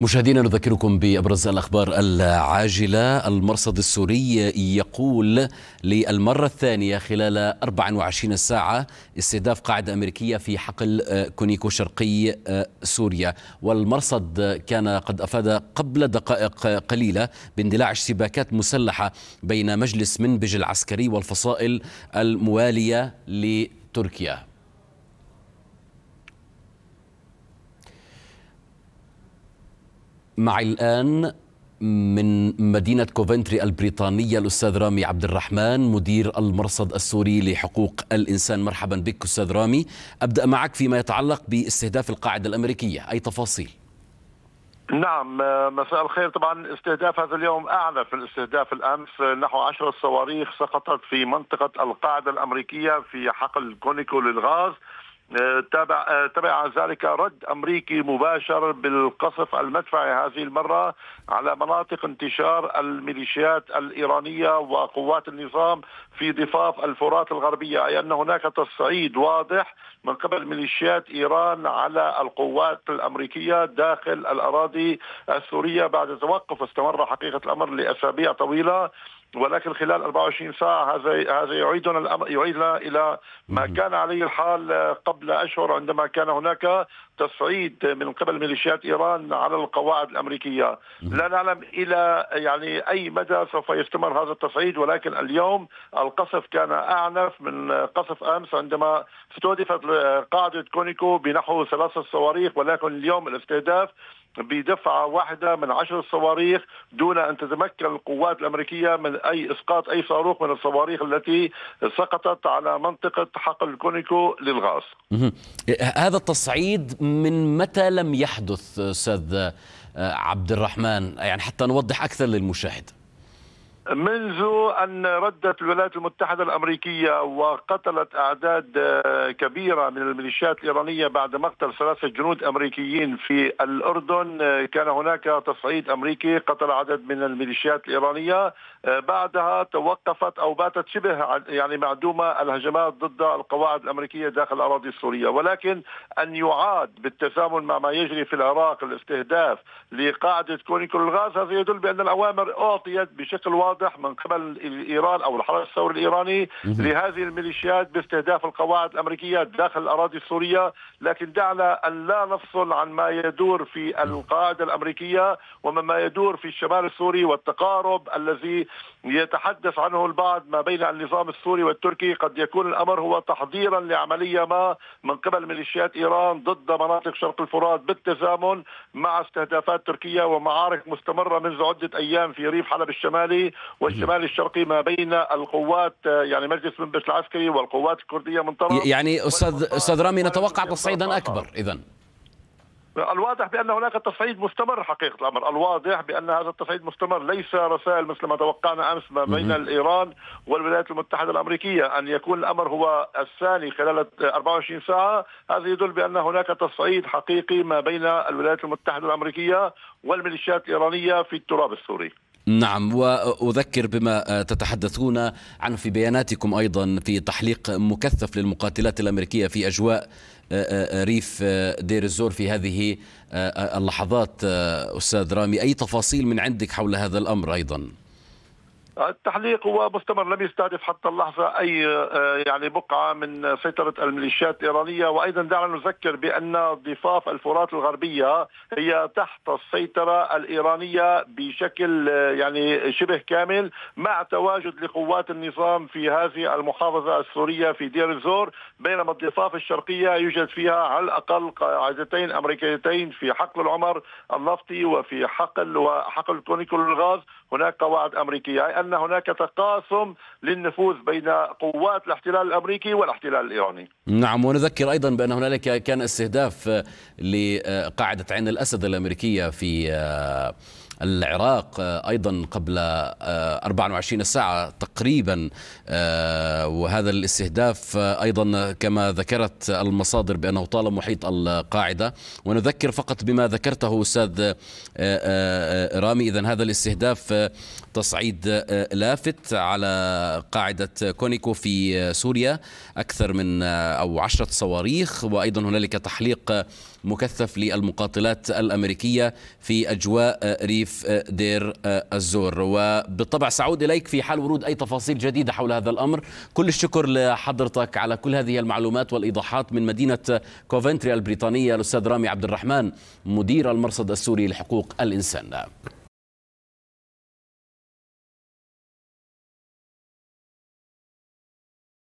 مشاهدينا نذكركم بأبرز الأخبار العاجلة المرصد السوري يقول للمرة الثانية خلال 24 ساعة استهداف قاعدة أمريكية في حقل آه، كونيكو شرقي آه، سوريا والمرصد كان قد أفاد قبل دقائق آه، قليلة باندلاع اشتباكات مسلحة بين مجلس منبج العسكري والفصائل الموالية لتركيا معي الآن من مدينة كوفنتري البريطانية الأستاذ رامي عبد الرحمن مدير المرصد السوري لحقوق الإنسان مرحبا بك أستاذ رامي أبدأ معك فيما يتعلق باستهداف القاعدة الأمريكية أي تفاصيل؟ نعم مساء الخير طبعا استهداف هذا اليوم اعلى في الاستهداف الامس نحو عشر صواريخ سقطت في منطقه القاعده الامريكيه في حقل كونيكو للغاز آه، تابع آه، تبع ذلك رد امريكي مباشر بالقصف المدفعي هذه المره على مناطق انتشار الميليشيات الايرانيه وقوات النظام في ضفاف الفرات الغربيه اي ان هناك تصعيد واضح من قبل ميليشيات ايران على القوات الامريكيه داخل الاراضي السوريه بعد توقف استمر حقيقه الامر لاسابيع طويله ولكن خلال 24 ساعه هذا هذا يعيدنا يعيدنا الى ما كان عليه الحال قبل اشهر عندما كان هناك تصعيد من قبل ميليشيات ايران على القواعد الامريكيه، لا نعلم الى يعني اي مدى سوف يستمر هذا التصعيد ولكن اليوم القصف كان اعنف من قصف امس عندما استهدفت قاعده كونيكو بنحو ثلاثه صواريخ ولكن اليوم الاستهداف بدفعة واحدة من عشر صواريخ دون أن تتمكن القوات الأمريكية من أي إسقاط أي صاروخ من الصواريخ التي سقطت على منطقة حقل كونيكو للغاز هذا التصعيد من متى لم يحدث أستاذ عبد الرحمن يعني حتى نوضح أكثر للمشاهد منذ أن ردت الولايات المتحدة الأمريكية وقتلت أعداد آه، كبيرة من الميليشيات الإيرانية بعد مقتل ثلاثة جنود أمريكيين في الأردن آه، كان هناك تصعيد أمريكي قتل عدد من الميليشيات الإيرانية آه، بعدها توقفت أو باتت شبه يعني معدومة الهجمات ضد القواعد الأمريكية داخل الأراضي السورية ولكن أن يعاد بالتزامن مع ما يجري في العراق الاستهداف لقاعدة كونيكول الغاز هذا يدل بأن الأوامر أعطيت بشكل واضح واضح من قبل ايران او الحرس الثوري الايراني لهذه الميليشيات باستهداف القواعد الامريكيه داخل الاراضي السوريه، لكن دعنا ان لا نفصل عن ما يدور في القاعده الامريكيه ومما يدور في الشمال السوري والتقارب الذي يتحدث عنه البعض ما بين النظام السوري والتركي، قد يكون الامر هو تحضيرا لعمليه ما من قبل ميليشيات ايران ضد مناطق شرق الفرات بالتزامن مع استهدافات تركيا ومعارك مستمره منذ عده ايام في ريف حلب الشمالي والشمال الشرقي ما بين القوات آه، يعني مجلس منبش العسكري والقوات الكرديه من طرف يعني استاذ استاذ رامي نتوقع تصعيدا اكبر اذا الواضح بان هناك تصعيد مستمر حقيقه الامر، الواضح بان هذا التصعيد مستمر، ليس رسائل مثل ما توقعنا امس ما بين ايران والولايات المتحده الامريكيه، ان يكون الامر هو الثاني خلال 24 آه، ساعه، هذا يدل بان هناك تصعيد حقيقي ما بين الولايات المتحده الامريكيه والميليشيات الإيرانية في التراب السوري نعم واذكر بما تتحدثون عنه في بياناتكم ايضا في تحليق مكثف للمقاتلات الامريكيه في اجواء آه، آه، ريف آه، دير الزور في هذه اللحظات استاذ رامي اي تفاصيل من عندك حول هذا الامر ايضا؟ التحليق هو مستمر لم يستهدف حتى اللحظه اي آه، يعني بقعه من سيطره الميليشيات الايرانيه وايضا دعنا نذكر بان ضفاف الفرات الغربيه هي تحت السيطره الايرانيه بشكل آه، يعني شبه كامل مع تواجد لقوات النظام في هذه المحافظه السوريه في دير الزور بينما الضفاف الشرقيه يوجد فيها على الاقل قاعدتين امريكيتين في حقل العمر النفطي وفي حقل وحقل كونيكول الغاز هناك قواعد امريكيه أن هناك تقاسم للنفوذ بين قوات الاحتلال الأمريكي والاحتلال الإيراني نعم ونذكر أيضا بأن هنالك كان استهداف لقاعدة عين الأسد الأمريكية في آه، العراق آه، أيضا قبل 24 آه، ساعة تقريبا آه، وهذا الاستهداف أيضا كما ذكرت المصادر بأنه طال محيط القاعدة ونذكر فقط بما ذكرته أستاذ رامي إذا هذا الاستهداف تصعيد لافت على قاعدة كونيكو في سوريا أكثر من أو عشرة صواريخ وأيضا هنالك تحليق مكثف للمقاتلات الأمريكية في أجواء ريف رئيف دير آه، الزور وبالطبع سعود إليك في حال ورود أي تفاصيل جديدة حول هذا الأمر كل الشكر لحضرتك على كل هذه المعلومات والإيضاحات من مدينة كوفنتري البريطانية الأستاذ رامي عبد الرحمن مدير المرصد السوري لحقوق الإنسان نعم.